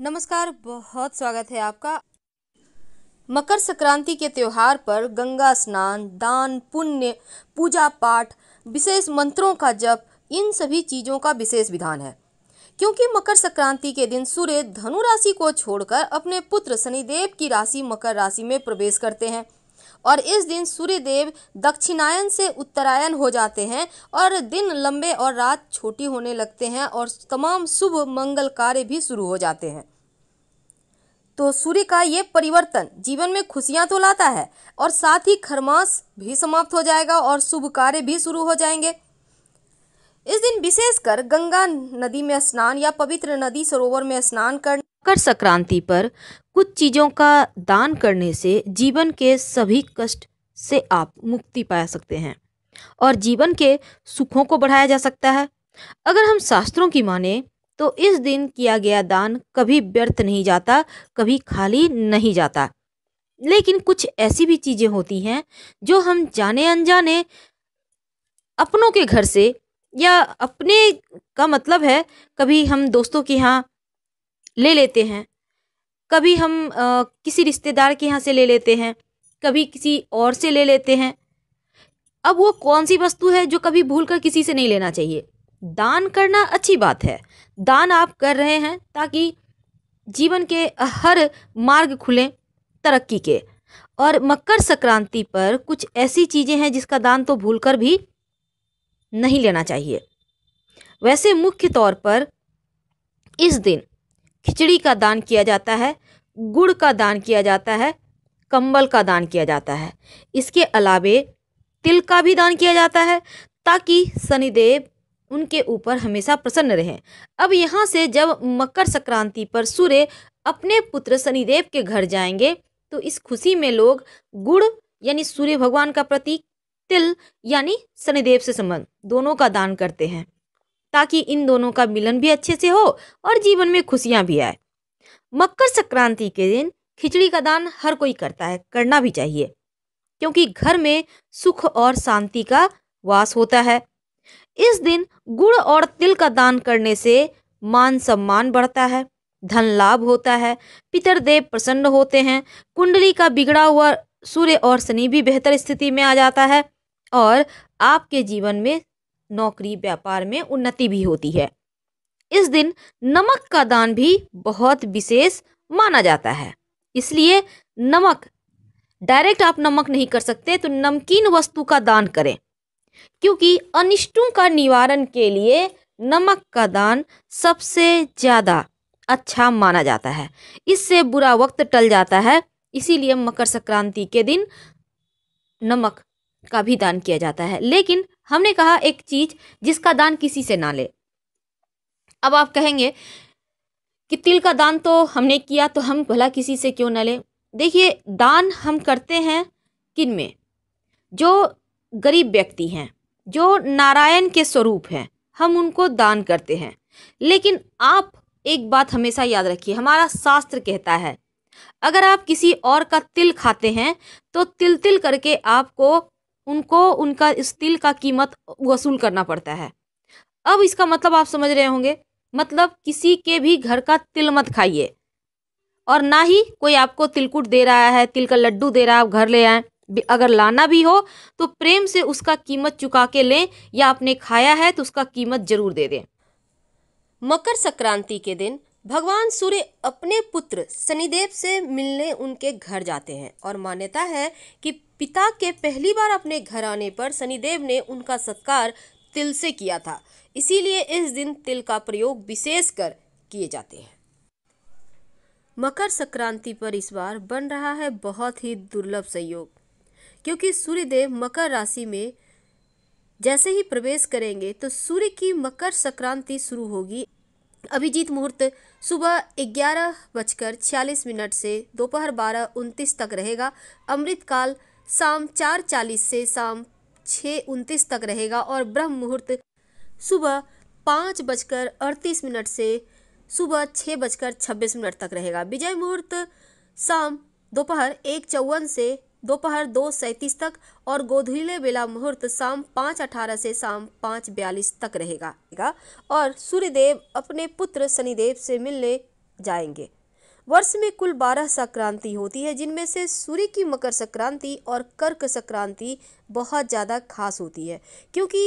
नमस्कार बहुत स्वागत है आपका मकर संक्रांति के त्यौहार पर गंगा स्नान दान पुण्य पूजा पाठ विशेष मंत्रों का जप इन सभी चीज़ों का विशेष विधान है क्योंकि मकर संक्रांति के दिन सूर्य धनु राशि को छोड़कर अपने पुत्र शनिदेव की राशि मकर राशि में प्रवेश करते हैं और इस दिन सूर्यदेव दक्षिणायन से उत्तरायण हो जाते हैं और दिन लंबे और रात छोटी होने लगते हैं और तमाम शुभ मंगल कार्य भी शुरू हो जाते हैं तो सूर्य का ये परिवर्तन जीवन में खुशियां तो लाता है और साथ ही खरमास भी समाप्त हो जाएगा और शुभ कार्य भी शुरू हो जाएंगे इस दिन विशेषकर गंगा नदी में स्नान या पवित्र नदी सरोवर में स्नान करना मकर संक्रांति पर कुछ चीज़ों का दान करने से जीवन के सभी कष्ट से आप मुक्ति पा सकते हैं और जीवन के सुखों को बढ़ाया जा सकता है अगर हम शास्त्रों की माने तो इस दिन किया गया दान कभी व्यर्थ नहीं जाता कभी खाली नहीं जाता लेकिन कुछ ऐसी भी चीज़ें होती हैं जो हम जाने अनजाने अपनों के घर से या अपने का मतलब है कभी हम दोस्तों के यहाँ ले लेते हैं कभी हम आ, किसी रिश्तेदार के यहाँ से ले लेते हैं कभी किसी और से ले लेते हैं अब वो कौन सी वस्तु है जो कभी भूल कर किसी से नहीं लेना चाहिए दान करना अच्छी बात है दान आप कर रहे हैं ताकि जीवन के हर मार्ग खुलें तरक्की के और मकर संक्रांति पर कुछ ऐसी चीज़ें हैं जिसका दान तो भूल कर भी नहीं लेना चाहिए वैसे मुख्य तौर पर इस दिन खिचड़ी का दान किया जाता है गुड़ का दान किया जाता है कंबल का दान किया जाता है इसके अलावे तिल का भी दान किया जाता है ताकि शनिदेव उनके ऊपर हमेशा प्रसन्न रहें अब यहाँ से जब मकर संक्रांति पर सूर्य अपने पुत्र शनिदेव के घर जाएंगे तो इस खुशी में लोग गुड़ यानी सूर्य भगवान का प्रतीक तिल यानी शनिदेव से संबंध दोनों का दान करते हैं ताकि इन दोनों का मिलन भी अच्छे से हो और जीवन में खुशियाँ भी आए मकर संक्रांति के दिन खिचड़ी का दान हर कोई करता है करना भी चाहिए क्योंकि घर में सुख और शांति का वास होता है इस दिन गुड़ और तिल का दान करने से मान सम्मान बढ़ता है धन लाभ होता है पितर देव प्रसन्न होते हैं कुंडली का बिगड़ा हुआ सूर्य और शनि भी बेहतर स्थिति में आ जाता है और आपके जीवन में नौकरी व्यापार में उन्नति भी होती है इस दिन नमक का दान भी बहुत विशेष माना जाता है इसलिए नमक डायरेक्ट आप नमक नहीं कर सकते तो नमकीन वस्तु का दान करें क्योंकि अनिष्टों का निवारण के लिए नमक का दान सबसे ज़्यादा अच्छा माना जाता है इससे बुरा वक्त टल जाता है इसीलिए मकर संक्रांति के दिन नमक का भी दान किया जाता है लेकिन हमने कहा एक चीज जिसका दान किसी से ना ले अब आप कहेंगे कि तिल का दान तो हमने किया तो हम भला किसी से क्यों ना लें देखिए दान हम करते हैं किन में जो गरीब व्यक्ति हैं जो नारायण के स्वरूप हैं हम उनको दान करते हैं लेकिन आप एक बात हमेशा याद रखिए हमारा शास्त्र कहता है अगर आप किसी और का तिल खाते हैं तो तिल तिल करके आपको उनको उनका इस तिल का कीमत वसूल करना पड़ता है अब इसका मतलब आप समझ रहे होंगे मतलब किसी के भी घर का तिल मत खाइए और ना ही कोई आपको तिलकुट दे रहा है तिल का लड्डू दे रहा है आप घर ले आए अगर लाना भी हो तो प्रेम से उसका कीमत चुका के लें या आपने खाया है तो उसका कीमत जरूर दे दें मकर संक्रांति के दिन भगवान सूर्य अपने पुत्र शनिदेव से मिलने उनके घर जाते हैं और मान्यता है कि पिता के पहली बार अपने घर आने पर शनिदेव ने उनका सत्कार तिल से किया था इसीलिए इस दिन तिल का प्रयोग विशेष कर किए जाते हैं मकर संक्रांति पर इस बार बन रहा है बहुत ही दुर्लभ संयोग क्योंकि सूर्यदेव मकर राशि में जैसे ही प्रवेश करेंगे तो सूर्य की मकर संक्रांति शुरू होगी अभिजीत मुहूर्त सुबह ग्यारह बजकर छियालीस मिनट से दोपहर बारह उनतीस तक रहेगा अमृतकाल शाम चार चालीस से शाम छः उनतीस तक रहेगा और ब्रह्म मुहूर्त सुबह पाँच बजकर अड़तीस मिनट से सुबह छः बजकर छब्बीस मिनट तक रहेगा विजय मुहूर्त शाम दोपहर एक चौवन से दोपहर दो सैंतीस तक और गोधूले बेला मुहूर्त शाम पाँच अठारह से शाम पाँच बयालीस तक रहेगा और सूर्यदेव अपने पुत्र शनिदेव से मिलने जाएंगे वर्ष में कुल बारह संक्रांति होती है जिनमें से सूर्य की मकर संक्रांति और कर्क संक्रांति बहुत ज़्यादा खास होती है क्योंकि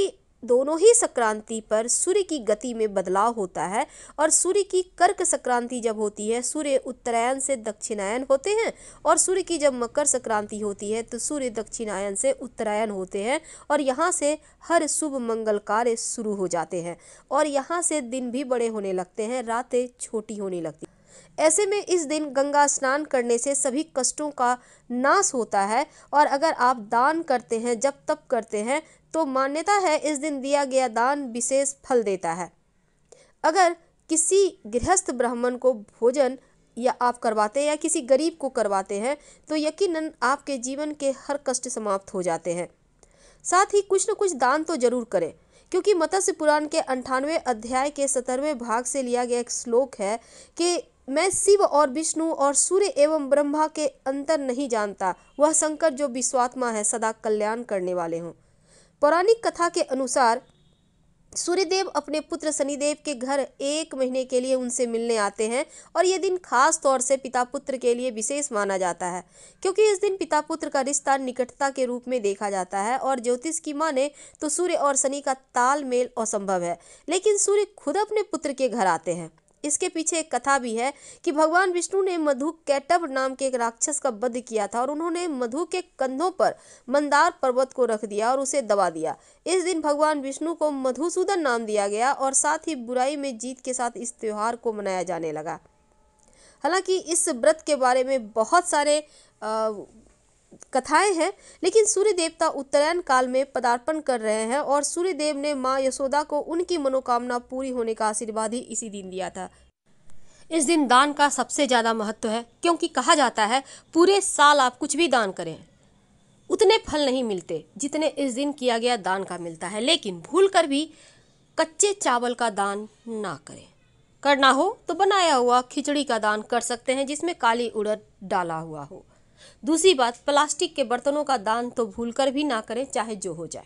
दोनों ही संक्रांति पर सूर्य की गति में बदलाव होता है और सूर्य की कर्क संक्रांति जब होती है सूर्य उत्तरायण से दक्षिणायन होते हैं और सूर्य की जब मकर संक्रांति होती है तो सूर्य दक्षिणायन से उत्तरायण होते हैं और यहाँ से हर शुभ मंगल कार्य शुरू हो जाते हैं और यहाँ से दिन भी बड़े होने लगते हैं रातें छोटी होने लगती ऐसे में इस दिन गंगा स्नान करने से सभी कष्टों का नाश होता है और अगर आप दान करते हैं जब तप करते हैं तो मान्यता है इस दिन दिया गया दान विशेष फल देता है अगर किसी गृहस्थ ब्राह्मण को भोजन या आप करवाते हैं या किसी गरीब को करवाते हैं तो यकीनन आपके जीवन के हर कष्ट समाप्त हो जाते हैं साथ ही कुछ न कुछ दान तो जरूर करें क्योंकि मत्स्य पुराण के अंठानवे अध्याय के सत्तरवें भाग से लिया गया एक श्लोक है कि मैं शिव और विष्णु और सूर्य एवं ब्रह्मा के अंतर नहीं जानता वह शंकर जो विश्वात्मा है सदा कल्याण करने वाले हों पौराणिक कथा के अनुसार सूर्यदेव अपने पुत्र शनिदेव के घर एक महीने के लिए उनसे मिलने आते हैं और ये दिन खास तौर से पिता पुत्र के लिए विशेष माना जाता है क्योंकि इस दिन पिता पुत्र का रिश्ता निकटता के रूप में देखा जाता है और ज्योतिष की माने तो सूर्य और शनि का तालमेल असंभव है लेकिन सूर्य खुद अपने पुत्र के घर आते हैं इसके पीछे एक कथा भी है कि भगवान विष्णु ने मधु कैटव नाम के एक राक्षस का वध किया था और उन्होंने मधु के कंधों पर मंदार पर्वत को रख दिया और उसे दबा दिया इस दिन भगवान विष्णु को मधुसूदन नाम दिया गया और साथ ही बुराई में जीत के साथ इस त्यौहार को मनाया जाने लगा हालांकि इस व्रत के बारे में बहुत सारे आ, कथाएं हैं लेकिन सूर्य देवता उत्तरायण काल में पदार्पण कर रहे हैं और सूर्य देव ने माँ यशोदा को उनकी मनोकामना पूरी होने का आशीर्वाद ही इसी दिन दिया था इस दिन दान का सबसे ज़्यादा महत्व है क्योंकि कहा जाता है पूरे साल आप कुछ भी दान करें उतने फल नहीं मिलते जितने इस दिन किया गया दान का मिलता है लेकिन भूल कर भी कच्चे चावल का दान ना करें करना हो तो बनाया हुआ खिचड़ी का दान कर सकते हैं जिसमें काली उड़द डाला हुआ हो दूसरी बात प्लास्टिक के बर्तनों का दान तो भूलकर भी ना करें चाहे जो हो जाए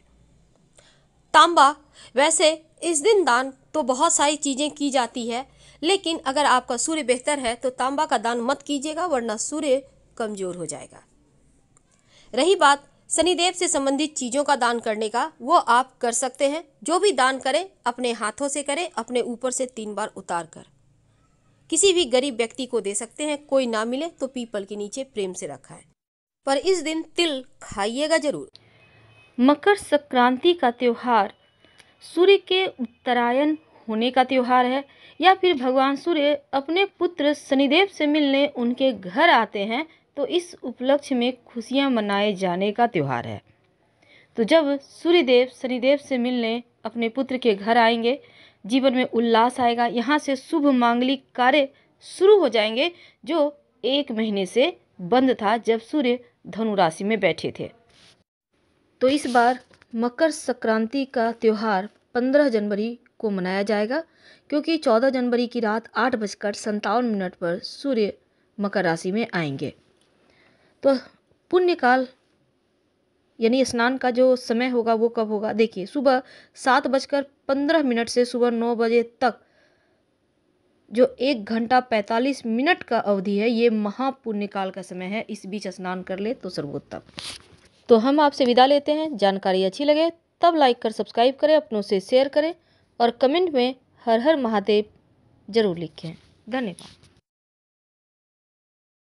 तांबा वैसे इस दिन दान तो बहुत सारी चीज़ें की जाती है लेकिन अगर आपका सूर्य बेहतर है तो तांबा का दान मत कीजिएगा वरना सूर्य कमज़ोर हो जाएगा रही बात शनिदेव से संबंधित चीज़ों का दान करने का वो आप कर सकते हैं जो भी दान करें अपने हाथों से करें अपने ऊपर से तीन बार उतार कर किसी भी गरीब व्यक्ति को दे सकते हैं कोई ना मिले तो पीपल के नीचे प्रेम से रखा है पर इस दिन तिल खाइएगा जरूर मकर संक्रांति का त्यौहार सूर्य के उत्तरायण होने का त्यौहार है या फिर भगवान सूर्य अपने पुत्र शनिदेव से मिलने उनके घर आते हैं तो इस उपलक्ष्य में खुशियां मनाए जाने का त्यौहार है तो जब सूर्यदेव शनिदेव से मिलने अपने पुत्र के घर आएंगे जीवन में उल्लास आएगा यहाँ से शुभ मांगलिक कार्य शुरू हो जाएंगे जो एक महीने से बंद था जब सूर्य धनु राशि में बैठे थे तो इस बार मकर संक्रांति का त्यौहार 15 जनवरी को मनाया जाएगा क्योंकि 14 जनवरी की रात आठ बजकर संतावन मिनट पर सूर्य मकर राशि में आएंगे तो पुण्यकाल यानी स्नान का जो समय होगा वो कब होगा देखिए सुबह सात बजकर पंद्रह मिनट से सुबह नौ बजे तक जो एक घंटा पैंतालीस मिनट का अवधि है ये महापुण्य काल का समय है इस बीच स्नान कर ले तो सर्वोत्तम तो हम आपसे विदा लेते हैं जानकारी अच्छी लगे तब लाइक कर सब्सक्राइब करें अपनों से शेयर करें और कमेंट में हर हर महादेव जरूर लिखें धन्यवाद